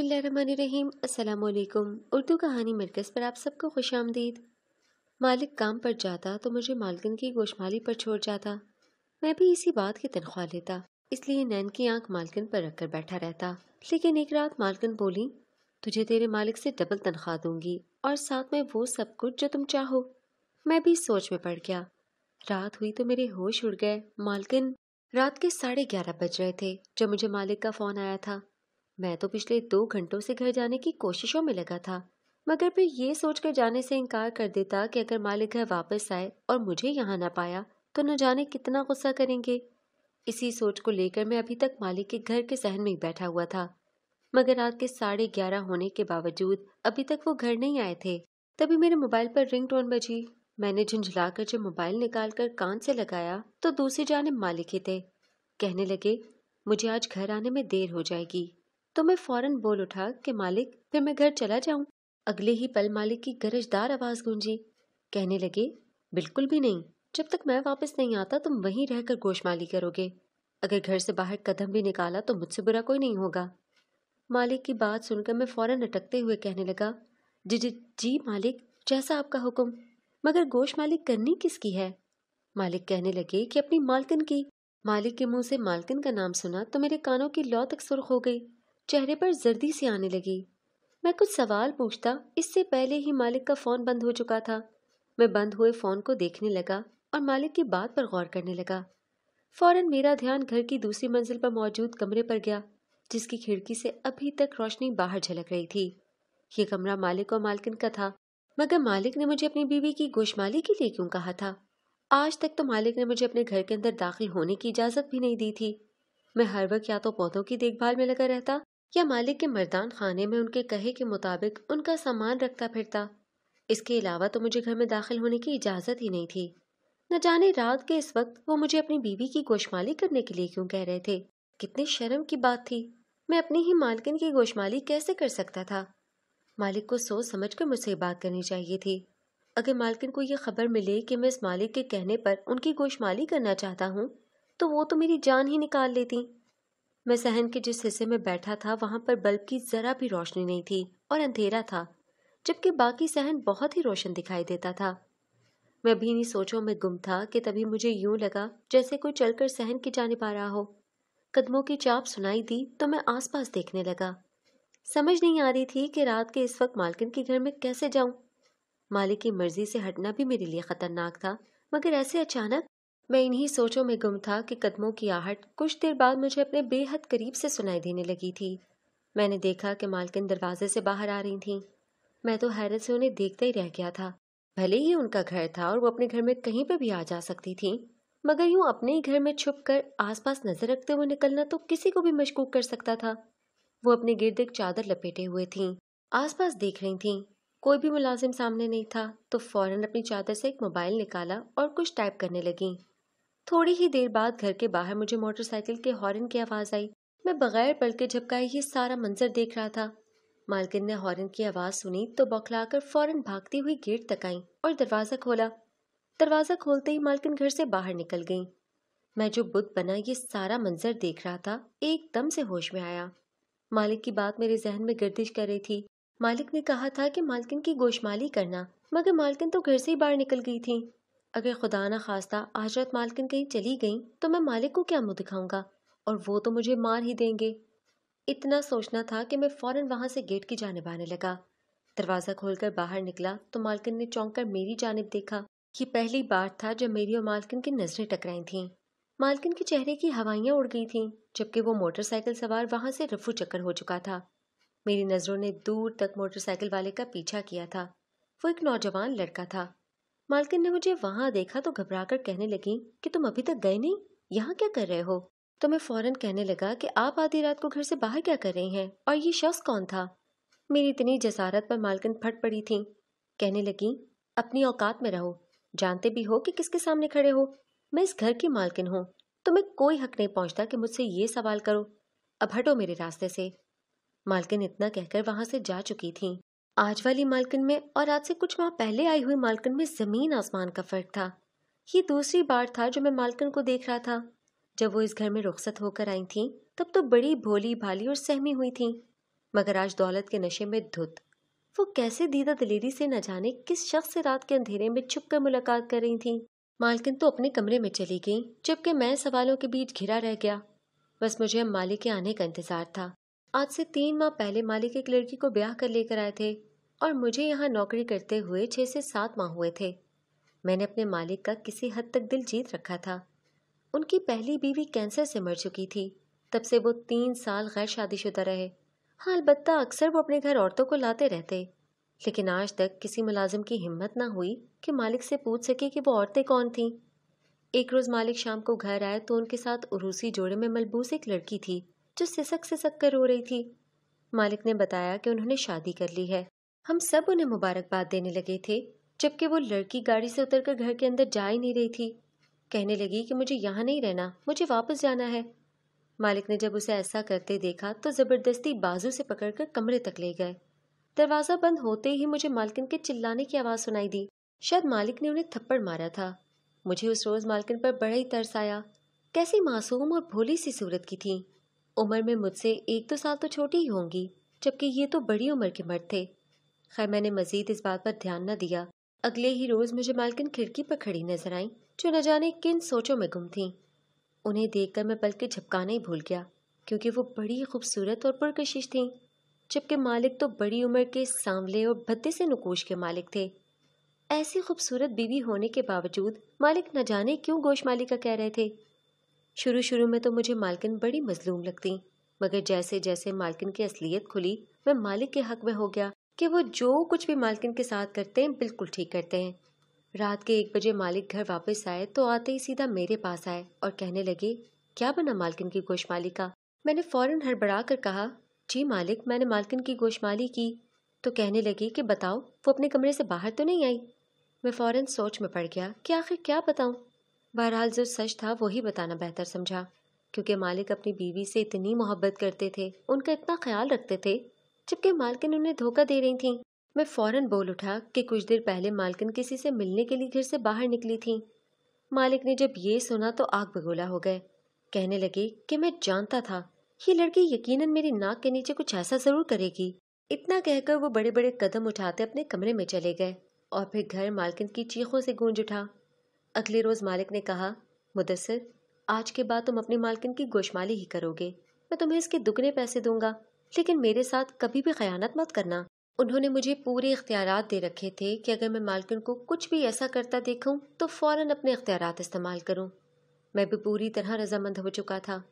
बिसमीम अल्लाम उर्दू कहानी मरकज़ पर आप सबको खुश आमदीद मालिक काम पर जाता तो मुझे मालकिन की गोशमाली पर छोड़ जाता मैं भी इसी बात की तनख्वाह लेता इसलिए नैन की आंख मालकिन पर रखकर बैठा रहता लेकिन एक रात मालकिन बोली तुझे तेरे मालिक से डबल तनख्वाह दूंगी और साथ में वो सब कुछ जो तुम चाहो मैं भी सोच में पड़ गया रात हुई तो मेरे होश उड़ गए मालकिन रात के साढ़े ग्यारह बज रहे थे जब मुझे मालिक का फ़ोन आया था मैं तो पिछले दो घंटों से घर जाने की कोशिशों में लगा था मगर फिर ये सोचकर जाने से इनकार कर देता कि अगर मालिक घर वापस आए और मुझे यहाँ ना पाया तो न जाने कितना गुस्सा करेंगे इसी सोच को लेकर मैं अभी तक मालिक के घर के सहन में बैठा हुआ था मगर रात के साढ़े ग्यारह होने के बावजूद अभी तक वो घर नहीं आए थे तभी मेरे मोबाइल पर रिंग टोन बजी मैंने झुंझलाकर जब मोबाइल निकालकर कान से लगाया तो दूसरी जाने मालिक ही थे कहने लगे मुझे आज घर आने में देर हो जाएगी तो मैं फौरन बोल उठा कि मालिक फिर मैं घर चला जाऊं अगले ही पल मालिक की गरजदार आवाज़ गूंजी कहने लगे बिल्कुल भी नहीं जब तक मैं वापस नहीं आता तुम वहीं रहकर गोशमाली करोगे अगर घर से बाहर कदम भी निकाला तो मुझसे बुरा कोई नहीं होगा मालिक की बात सुनकर मैं फ़ौरन अटकते हुए कहने लगा जी जी जी मालिक जैसा आपका हुक्म मगर गोश मालिक करनी किसकी है मालिक कहने लगे कि अपनी मालकिन की मालिक के मुंह से मालकिन का नाम सुना तो मेरे कानों की लौ तक सुर्ख हो गई चेहरे पर जर्दी सी आने लगी मैं कुछ सवाल पूछता इससे पहले ही मालिक का फ़ोन बंद हो चुका था मैं बंद हुए फ़ोन को देखने लगा और मालिक की बात पर गौर करने लगा फौरन मेरा ध्यान घर की दूसरी मंजिल पर मौजूद कमरे पर गया जिसकी खिड़की से अभी तक रोशनी बाहर झलक रही थी ये कमरा मालिक और मालकिन का था मगर मालिक ने मुझे अपनी बीवी की गोशमाली के लिए क्यों कहा था आज तक तो मालिक ने मुझे अपने घर के अंदर दाखिल होने की इजाज़त भी नहीं दी थी मैं हर वक्त या तो पौधों की देखभाल में लगा रहता या मालिक के मर्दान खाने में उनके कहे के मुताबिक उनका सामान रखता फिरता इसके अलावा तो मुझे घर में दाखिल होने की इजाज़त ही नहीं थी न जाने रात के इस वक्त वो मुझे अपनी बीवी की गोशमाली करने के लिए क्यों कह रहे थे कितने शर्म की बात थी मैं अपनी ही मालकिन की गोशमाली कैसे कर सकता था मालिक को सोच समझ कर मुझसे बात करनी चाहिए थी अगर मालकिन को यह खबर मिले कि मैं इस मालिक के कहने पर उनकी गोशमाली करना चाहता हूँ तो वो तो मेरी जान ही निकाल लेती मैं सहन के जिस हिस्से में बैठा था वहां पर बल्ब की जरा भी रोशनी नहीं थी और अंधेरा था जबकि बाकी सहन बहुत ही रोशन दिखाई देता था मैं भी इन्हीं सोचों में गुम था कि तभी मुझे यूं लगा जैसे कोई चलकर सहन की जाने पा रहा हो कदमों की चाप सुनाई दी तो मैं आसपास देखने लगा समझ नहीं आ रही थी कि रात के इस वक्त मालकिन के घर में कैसे जाऊं मालिक की मर्जी से हटना भी मेरे लिए खतरनाक था मगर ऐसे अचानक मैं इन्हीं सोचों में गुम था कि कदमों की आहट कुछ देर बाद मुझे अपने बेहद करीब से सुनाई देने लगी थी मैंने देखा कि मालकिन दरवाजे से बाहर आ रही थीं मैं तो हैरत से उन्हें देखता ही रह गया था भले ही उनका घर था और वो अपने घर में कहीं पर भी आ जा सकती थी मगर यूं अपने ही घर में छुप कर आसपास नजर रखते हुए निकलना तो किसी को भी मशकूक कर सकता था वो अपने गिर्द एक चादर लपेटे हुए थी आसपास देख रही थी कोई भी मुलाजिम सामने नहीं था तो फौरन अपनी चादर से एक मोबाइल निकाला और कुछ टाइप करने लगी थोड़ी ही देर बाद घर के बाहर मुझे मोटरसाइकिल के हॉर्न की आवाज़ आई मैं बगैर पल के झपकाए ये सारा मंजर देख रहा था मालकिन ने हॉर्न की आवाज़ सुनी तो बौखलाकर फौरन भागती हुई गेट तक आई और दरवाज़ा खोला दरवाज़ा खोलते ही मालकिन घर से बाहर निकल गई मैं जो बुद्ध बना ये सारा मंजर देख रहा था एकदम से होश में आया मालिक की बात मेरे जहन में गर्दिश कर रही थी मालिक ने कहा था कि मालकिन की गोशमाली करना मगर मालकिन तो घर से ही बाहर निकल गई थी अगर खुदा न खास्ता आशरत मालकिन कहीं चली गई तो मैं मालिक को क्या मुँह दिखाऊंगा और वो तो मुझे मार ही देंगे इतना सोचना था कि मैं फ़ौरन वहां से गेट की जानब आने लगा दरवाज़ा खोलकर बाहर निकला तो मालकिन ने चौंक कर मेरी जानब देखा ये पहली बार था जब मेरी और मालकिन की नज़रें टकराई थीं मालकिन के चेहरे की हवाइयाँ उड़ गई थीं जबकि वो मोटरसाइकिल सवार वहां से रफू चक्कर हो चुका था मेरी नज़रों ने दूर तक मोटरसाइकिल वाले का पीछा किया था वो एक नौजवान लड़का था मालकिन ने मुझे वहां देखा तो घबराकर कहने लगी कि तुम अभी तक गए नहीं यहाँ क्या कर रहे हो तो मैं फौरन कहने लगा कि आप आधी रात को घर से बाहर क्या कर रही हैं और ये शख्स कौन था मेरी इतनी जसारत पर मालकिन फट पड़ी थी कहने लगी अपनी औकात में रहो जानते भी हो कि किसके सामने खड़े हो मैं इस घर की मालकिन हूँ तुम्हें कोई हक नहीं पहुँचता कि मुझसे ये सवाल करो अब हटो मेरे रास्ते से मालकिन इतना कहकर वहां से जा चुकी थी आज वाली मालकिन में और आज से कुछ माह पहले आई हुई मालकिन में ज़मीन आसमान का फ़र्क था ये दूसरी बार था जो मैं मालकिन को देख रहा था जब वो इस घर में रुखसत होकर आई थी तब तो बड़ी भोली भाली और सहमी हुई थी मगर आज दौलत के नशे में धुत वो कैसे दीदा दलेरी से न जाने किस शख्स से रात के अंधेरे में छुप कर मुलाकात कर रही थी मालकिन तो अपने कमरे में चली गई जबकि मैं सवालों के बीच घिरा रह गया बस मुझे अब मालिक के आने का इंतज़ार था आज से तीन माह पहले मालिक एक लड़की को ब्याह कर लेकर आए थे और मुझे यहाँ नौकरी करते हुए छः से सात माह हुए थे मैंने अपने मालिक का किसी हद तक दिल जीत रखा था उनकी पहली बीवी कैंसर से मर चुकी थी तब से वो तीन साल गैर शादीशुदा रहे हाँ अलबत् अक्सर वो अपने घर औरतों को लाते रहते लेकिन आज तक किसी मुलाजिम की हिम्मत ना हुई कि मालिक से पूछ सके कि वो औरतें कौन थीं एक रोज़ मालिक शाम को घर आए तो उनके साथ उरूसी जोड़े में मलबूस एक लड़की थी जो सिसक सिसक कर रो रही थी मालिक ने बताया कि उन्होंने शादी कर ली है हम सब उन्हें मुबारकबाद देने लगे थे जबकि वो लड़की गाड़ी से उतरकर घर के अंदर जा ही नहीं रही थी कहने लगी कि मुझे यहाँ नहीं रहना मुझे वापस जाना है मालिक ने जब उसे ऐसा करते देखा तो ज़बरदस्ती बाजू से पकड़कर कमरे तक ले गए दरवाज़ा बंद होते ही मुझे मालकिन के चिल्लाने की आवाज़ सुनाई दी शायद मालिक ने उन्हें थप्पड़ मारा था मुझे उस रोज़ मालकिन पर बड़ा ही तरस आया कैसी मासूम और भोली सी सूरत की थी उम्र में मुझसे एक दो साल तो छोटी ही होंगी जबकि ये तो बड़ी उम्र के मर्द थे खैर मैंने मजीद इस बात पर ध्यान न दिया अगले ही रोज मुझे मालकिन खिड़की पर खड़ी नजर आई जो न जाने किन सोचों में गुम थी उन्हें देखकर मैं पल के झपकाना ही भूल गया क्योंकि वो बड़ी खूबसूरत और पुरकशिश थीं जबकि मालिक तो बड़ी उम्र के सांवले और भद्दे से नकोश के मालिक थे ऐसी खूबसूरत बीवी होने के बावजूद मालिक न जाने क्यों गोश मालिका कह रहे थे शुरू शुरू में तो मुझे मालकिन बड़ी मजलूम लगती मगर जैसे जैसे मालकिन की असलियत खुली मैं मालिक के हक में हो गया कि वो जो कुछ भी मालकिन के साथ करते हैं बिल्कुल ठीक करते हैं रात के एक बजे मालिक घर वापस आए तो आते ही सीधा मेरे पास आए और कहने लगे क्या बना मालकिन की माली का मैंने फ़ौरन हड़बड़ा कर कहा जी मालिक मैंने मालकिन की गोश माली की तो कहने लगी कि बताओ वो अपने कमरे से बाहर तो नहीं आई मैं फ़ौरन सोच में पड़ गया कि आखिर क्या बताऊँ बहरहाल जो सच था वही बताना बेहतर समझा क्योंकि मालिक अपनी बीवी से इतनी मोहब्बत करते थे उनका इतना ख्याल रखते थे जबकि मालकिन उन्हें धोखा दे रही थी मैं फौरन बोल उठा कि कुछ देर पहले मालकिन किसी से मिलने के लिए घर से बाहर निकली थी मालिक ने जब ये सुना तो आग बगोला हो गए कहने लगे कि मैं जानता था ये लड़की यकीनन मेरी नाक के नीचे कुछ ऐसा जरूर करेगी इतना कहकर वो बड़े बड़े कदम उठाते अपने कमरे में चले गए और फिर घर मालकिन की चीखों से गूंज उठा अगले रोज़ मालिक ने कहा मुदसर आज के बाद तुम अपनी मालकिन की गोशमाली ही करोगे मैं तुम्हें इसके दुगने पैसे दूंगा लेकिन मेरे साथ कभी भी खयानत मत करना उन्होंने मुझे पूरे इख्तियार दे रखे थे कि अगर मैं मालकिन को कुछ भी ऐसा करता देखूं तो फ़ौरन अपने इख्तियार इस्तेमाल करूं। मैं भी पूरी तरह रजामंद हो चुका था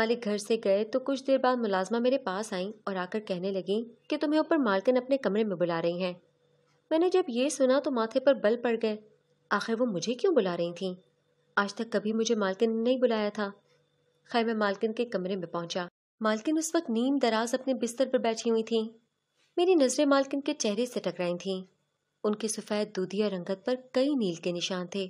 मालिक घर से गए तो कुछ देर बाद मुलाजमा मेरे पास आई और आकर कहने लगी कि तुम्हें ऊपर मालकिन अपने कमरे में बुला रही हैं मैंने जब ये सुना तो माथे पर बल पड़ गए आखिर वो मुझे क्यों बुला रही थी आज तक कभी मुझे मालकिन ने नहीं बुलाया था खैर मैं मालकिन के कमरे में पहुंचा मालकिन उस वक्त नीम दराज अपने बिस्तर पर बैठी हुई थी मेरी नज़रें मालकिन के चेहरे से टकराई थीं उनके सफ़ेद दूधिया रंगत पर कई नील के निशान थे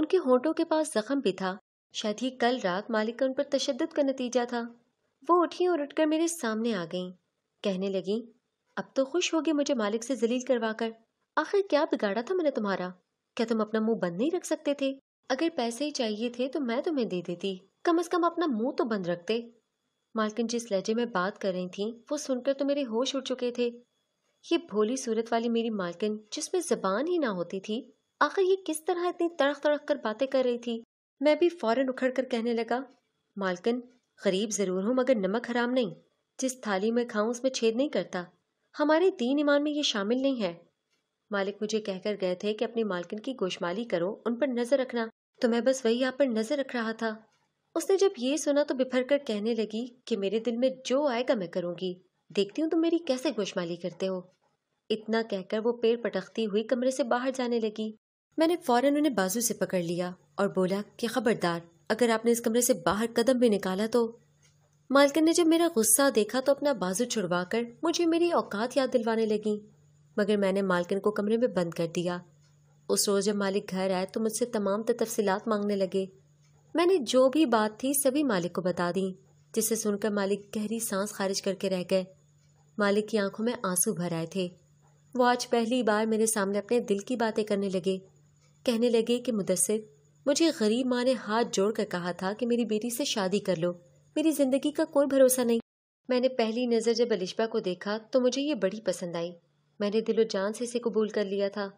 उनके होंठों के पास जख्म भी था शायद ही कल रात मालिक का उन पर तशद का नतीजा था वो उठी और उठकर मेरे सामने आ गईं कहने लगी अब तो खुश होगी मुझे मालिक से जलील करवा कर आखिर क्या बिगाड़ा था मैंने तुम्हारा क्या तुम अपना मुंह बंद नहीं रख सकते थे अगर पैसे ही चाहिए थे तो मैं तुम्हें दे देती कम से कम अपना मुंह तो बंद रखते मालकिन जिस लहजे में बात कर रही थी वो सुनकर तो मेरे होश उड़ चुके थे ये भोली सूरत वाली मेरी मालकिन जिसमें जबान ही ना होती थी आखिर ये किस तरह इतनी तड़ख तड़ख कर बातें कर रही थी मैं भी फौरन उखड़ कर कहने लगा मालकिन गरीब ज़रूर हूँ मगर नमक हराम नहीं जिस थाली में खाऊं उसमें छेद नहीं करता हमारे दीन ईमान में ये शामिल नहीं है मालिक मुझे कहकर गए थे कि अपनी मालकिन की गोशमाली करो उन पर नजर रखना तो मैं बस वही आप पर नजर रख रहा था उसने जब ये सुना तो बिफर कर कहने लगी कि मेरे दिल में जो आएगा मैं करूंगी देखती हूँ तुम मेरी कैसे गोशमाली करते हो इतना कहकर वो पेड़ पटकती हुई कमरे से बाहर जाने लगी मैंने फौरन उन्हें बाजू से पकड़ लिया और बोला कि खबरदार अगर आपने इस कमरे से बाहर कदम भी निकाला तो मालकिन ने जब मेरा गुस्सा देखा तो अपना बाजू छुड़वा कर मुझे मेरी औकात याद दिलवाने लगी मगर मैंने मालकिन को कमरे में बंद कर दिया उस रोज़ जब मालिक घर आए तो मुझसे तमाम तफसीलात मांगने लगे मैंने जो भी बात थी सभी मालिक को बता दी जिसे सुनकर मालिक गहरी सांस खारिज करके रह गए मालिक की आंखों में आंसू भर आए थे वो आज पहली बार मेरे सामने अपने दिल की बातें करने लगे कहने लगे कि मुदसर मुझे गरीब माँ ने हाथ जोड़ कर कहा था कि मेरी बेटी से शादी कर लो मेरी ज़िंदगी का कोई भरोसा नहीं मैंने पहली नज़र जब अलिशबा को देखा तो मुझे ये बड़ी पसंद आई मैंने दिलो जान से इसे कबूल कर लिया था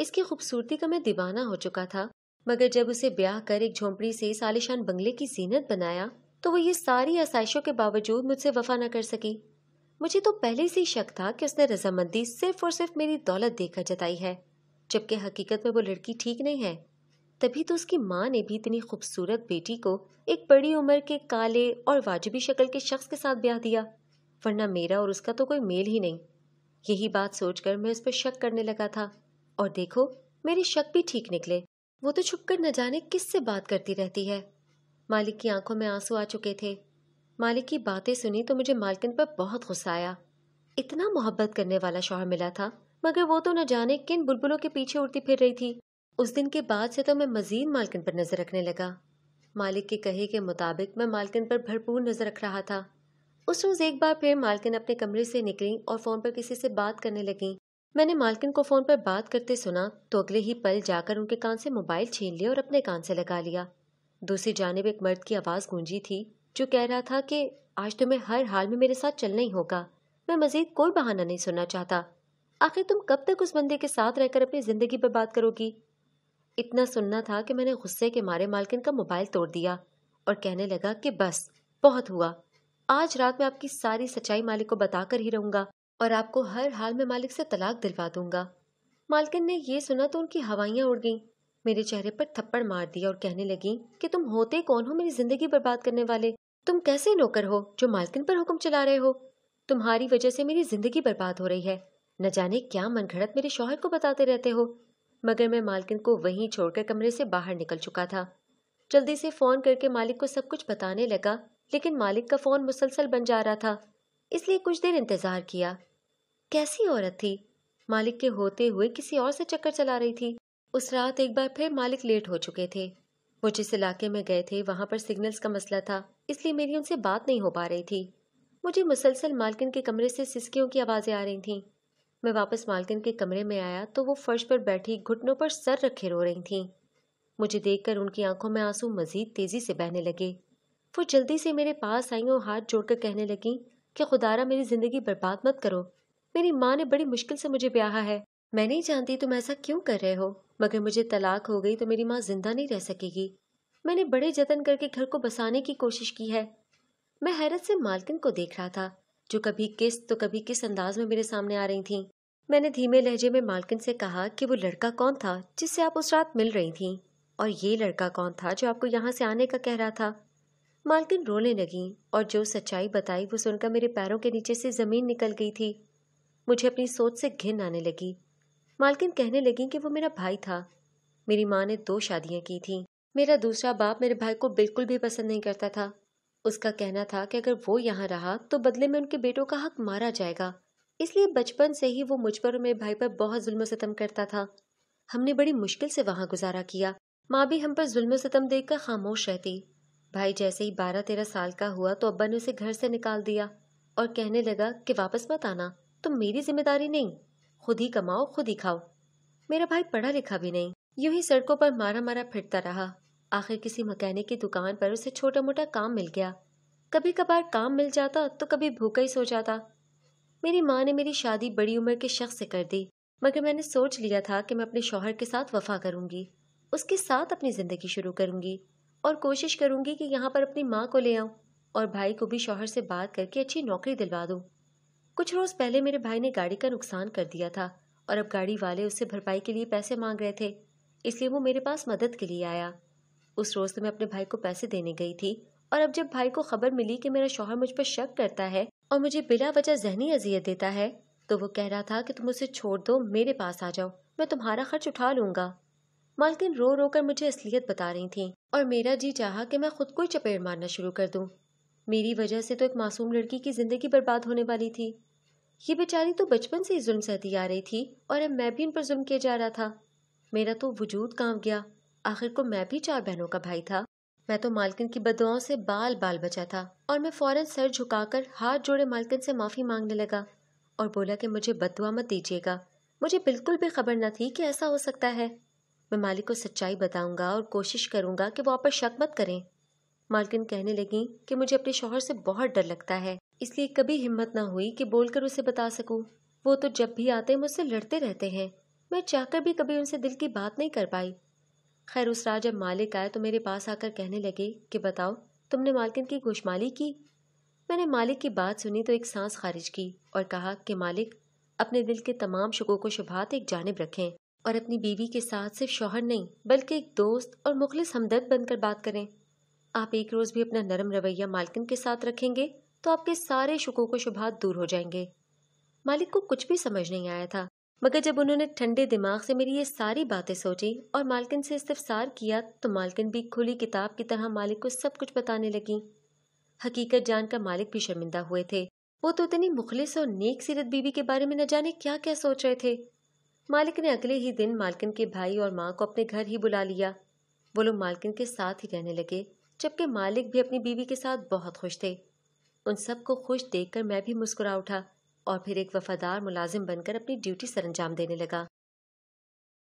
इसकी खूबसूरती का मैं दीवाना हो चुका था मगर जब उसे ब्याह कर एक झोंपड़ी से इस आलिशान बंगले की जीनत बनाया तो वो ये सारी आसाइशों के बावजूद मुझसे वफा न कर सकी मुझे तो पहले से ही शक था कि उसने रजामंदी सिर्फ और सिर्फ मेरी दौलत देखकर जताई है जबकि हकीकत में वो लड़की ठीक नहीं है तभी तो उसकी माँ ने भी इतनी खूबसूरत बेटी को एक बड़ी उम्र के काले और वाजिबी शक्ल के शख्स के साथ ब्याह दिया वरना मेरा और उसका तो कोई मेल ही नहीं यही बात सोचकर मैं उस पर शक करने लगा था और देखो मेरे शक भी ठीक निकले वो तो छुपकर न जाने किस से बात करती रहती है मालिक की आंखों में आंसू आ चुके थे मालिक की बातें सुनी तो मुझे मालकिन पर बहुत गुस्सा आया इतना मोहब्बत करने वाला शौहर मिला था मगर वो तो न जाने किन बुलबुलों के पीछे उड़ती फिर रही थी उस दिन के बाद से तो मैं मजीद मालकिन पर नजर रखने लगा मालिक के कहे के मुताबिक मैं मालकिन पर भरपूर नजर रख रहा था उस रोज़ एक बार फिर मालकिन अपने कमरे से निकली और फ़ोन पर किसी से बात करने लगी मैंने मालकिन को फ़ोन पर बात करते सुना तो अगले ही पल जाकर उनके कान से मोबाइल छीन लिया और अपने कान से लगा लिया दूसरी जानब एक मर्द की आवाज़ गूंजी थी जो कह रहा था कि आज तुम्हें तो हर हाल में मेरे साथ चलना ही होगा मैं मज़ीद कोई बहाना नहीं सुनना चाहता आखिर तुम कब तक उस बंदे के साथ रहकर अपनी ज़िंदगी पर बात करोगी इतना सुनना था कि मैंने गुस्से के मारे मालकिन का मोबाइल तोड़ दिया और कहने लगा कि बस बहुत हुआ आज रात में आपकी सारी सच्चाई मालिक को बताकर ही रहूंगा और आपको हर हाल में मालिक से तलाक दिलवा दूंगा मालकिन ने यह सुना तो उनकी हवाइयाँ उड़ गईं मेरे चेहरे पर थप्पड़ मार दिया और कहने लगी कि तुम होते कौन हो मेरी जिंदगी बर्बाद करने वाले तुम कैसे नौकर हो जो मालकिन पर हुक्म चला रहे हो तुम्हारी वजह से मेरी जिंदगी बर्बाद हो रही है न जाने क्या मन घड़त मेरे शोहर को बताते रहते हो मगर मैं मालकिन को वहीं छोड़कर कमरे से बाहर निकल चुका था जल्दी से फ़ोन करके मालिक को सब कुछ बताने लगा लेकिन मालिक का फ़ोन मुसलसल बन जा रहा था इसलिए कुछ देर इंतज़ार किया कैसी औरत थी मालिक के होते हुए किसी और से चक्कर चला रही थी उस रात एक बार फिर मालिक लेट हो चुके थे वो जिस इलाके में गए थे वहां पर सिग्नल्स का मसला था इसलिए मेरी उनसे बात नहीं हो पा रही थी मुझे मुसलसल मालकिन के कमरे से सिसकियों की आवाज़ें आ रही थीं मैं वापस मालकिन के कमरे में आया तो वो फर्श पर बैठी घुटनों पर सर रखे रो रही थीं मुझे देखकर उनकी आंखों में आंसू मजीद तेज़ी से बहने लगे वो जल्दी से मेरे पास आई और हाथ जोड़कर कहने लगी कि खुदारा मेरी ज़िंदगी बर्बाद मत करो मेरी माँ ने बड़ी मुश्किल से मुझे ब्याहा है मैं नहीं जानती तुम ऐसा क्यों कर रहे हो मगर मुझे तलाक हो गई तो मेरी माँ जिंदा नहीं रह सकेगी मैंने बड़े जतन करके घर को बसाने की कोशिश की है मैं हैरत से मालकिन को देख रहा था जो कभी किस तो कभी किस अंदाज में मेरे सामने आ रही थी मैंने धीमे लहजे में मालकिन से कहा कि वो लड़का कौन था जिससे आप उस रात मिल रही थी और ये लड़का कौन था जो आपको यहाँ से आने का कह रहा था मालकिन रोने लगी और जो सच्चाई बताई वो सुनकर मेरे पैरों के नीचे से ज़मीन निकल गई थी मुझे अपनी सोच से घिन आने लगी मालकिन कहने लगी कि वो मेरा भाई था मेरी माँ ने दो शादियां की थी मेरा दूसरा बाप मेरे भाई को बिल्कुल भी पसंद नहीं करता था उसका कहना था कि अगर वो यहाँ रहा तो बदले में उनके बेटों का हक मारा जाएगा इसलिए बचपन से ही वो मुझ पर और मेरे भाई पर बहुत जुल्म सतम करता था हमने बड़ी मुश्किल से वहाँ गुजारा किया माँ भी हम पर जुल्म सतम देख कर खामोश रहती भाई जैसे ही बारह तेरह साल का हुआ तो अब्बा ने उसे घर से निकाल दिया और कहने लगा कि वापस मत आना तुम तो मेरी जिम्मेदारी नहीं खुद ही कमाओ खुद ही खाओ मेरा भाई पढ़ा लिखा भी नहीं यूं ही सड़कों पर मारा मारा फिरता रहा आखिर किसी मकैनिक की दुकान पर उसे छोटा मोटा काम मिल गया कभी कभार काम मिल जाता तो कभी भूखा ही सो जाता मेरी माँ ने मेरी शादी बड़ी उम्र के शख्स से कर दी मगर मैंने सोच लिया था कि मैं अपने शोहर के साथ वफा करूंगी उसके साथ अपनी ज़िंदगी शुरू करूंगी और कोशिश करूंगी कि यहाँ पर अपनी माँ को ले आऊँ और भाई को भी शौहर से बात करके अच्छी नौकरी दिलवा दूँ कुछ रोज़ पहले मेरे भाई ने गाड़ी का नुकसान कर दिया था और अब गाड़ी वाले उससे भरपाई के लिए पैसे मांग रहे थे इसलिए वो मेरे पास मदद के लिए आया उस रोज़ तो मैं अपने भाई को पैसे देने गई थी और अब जब भाई को खबर मिली कि मेरा शौहर मुझ पर शक करता है और मुझे बिला वजह जहनी अजियत देता है तो वो कह रहा था कि तुम उसे छोड़ दो मेरे पास आ जाओ मैं तुम्हारा खर्च उठा लूंगा मालकिन रो रो कर मुझे असलियत बता रही थी और मेरा जी चाह कि मैं खुद को ही चपेट मारना शुरू कर दूँ मेरी वजह से तो एक मासूम लड़की की ज़िंदगी बर्बाद होने वाली थी ये बेचारी तो बचपन से ही जुल्म सहती आ रही थी और अब मैं भी इन पर जुल्म किया जा रहा था मेरा तो वजूद कांप गया आखिर को मैं भी चार बहनों का भाई था मैं तो मालकिन की बदवाओं से बाल बाल बचा था और मैं फ़ौरन सर झुकाकर हाथ जोड़े मालकिन से माफ़ी मांगने लगा और बोला कि मुझे बदवा मत दीजिएगा मुझे बिल्कुल भी खबर न थी कि ऐसा हो सकता है मैं मालिक को सच्चाई बताऊंगा और कोशिश करूंगा कि वो आप पर शक मत करें मालकिन कहने लगी कि मुझे अपने शोहर से बहुत डर लगता है इसलिए कभी हिम्मत ना हुई कि बोलकर उसे बता सकूं। वो तो जब भी आते हैं मुझसे लड़ते रहते हैं मैं चाहकर भी कभी उनसे दिल की बात नहीं कर पाई खैर उस रात जब मालिक आए तो मेरे पास आकर कहने लगे कि बताओ तुमने मालकिन की गोशमाली की मैंने मालिक की बात सुनी तो एक सांस खारिज की और कहा कि मालिक अपने दिल के तमाम शकों को शुभात तो एक जानब रखें और अपनी बीवी के साथ सिर्फ शौहर नहीं बल्कि एक दोस्त और मुखलिस हमदर्द बनकर बात करें आप एक रोज़ भी अपना नरम रवैया मालकिन के साथ रखेंगे तो आपके सारे शुकों को शुभात दूर हो जाएंगे मालिक को कुछ भी समझ नहीं आया था मगर जब उन्होंने ठंडे दिमाग से मेरी ये सारी बातें सोची और मालकिन से इस्तफसार किया तो मालकिन भी खुली किताब की तरह मालिक को सब कुछ बताने लगी हकीकत जान का मालिक भी शर्मिंदा हुए थे वो तो इतनी मुखलिस और नेक सीरत बीवी के बारे में न जाने क्या क्या सोच रहे थे मालिक ने अगले ही दिन मालकिन के भाई और माँ को अपने घर ही बुला लिया वो लोग मालकिन के साथ ही रहने लगे जबकि मालिक भी अपनी बीवी के साथ बहुत खुश थे उन सबको खुश देखकर मैं भी मुस्कुरा उठा और फिर एक वफादार मुलाजिम बनकर अपनी ड्यूटी सरंजाम देने लगा